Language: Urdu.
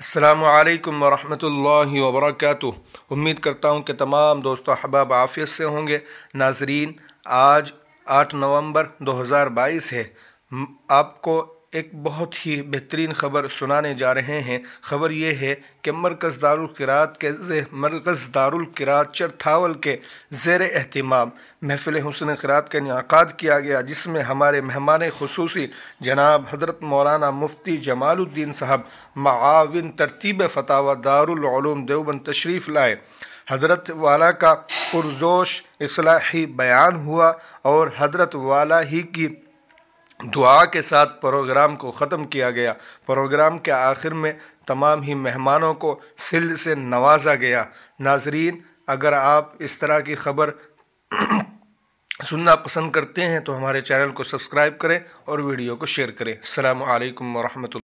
السلام علیکم ورحمۃ اللہ وبرکاتہ امید کرتا ہوں کہ تمام دوست احباب آفیس سے ہوں گے ناظرین آج آٹھ نومبر دو ہزار بائیس ہے آپ کو ایک بہت ہی بہترین خبر سنانے جا رہے ہیں خبر یہ ہے کہ مرکز دارالقرات کے مرکز دارالقرا چرتھاول کے زیر اہتمام محفل حسن قرات کے انعقاد کیا گیا جس میں ہمارے مہمان خصوصی جناب حضرت مولانا مفتی جمال الدین صاحب معاون ترتیب فتح دارالعلوم دیوبند تشریف لائے حضرت والا کا پرزوش اصلاحی بیان ہوا اور حضرت والا ہی کی دعا کے ساتھ پروگرام کو ختم کیا گیا پروگرام کے آخر میں تمام ہی مہمانوں کو سل سے نوازا گیا ناظرین اگر آپ اس طرح کی خبر سننا پسند کرتے ہیں تو ہمارے چینل کو سبسکرائب کریں اور ویڈیو کو شیئر کریں السلام علیکم ورحمۃ اللہ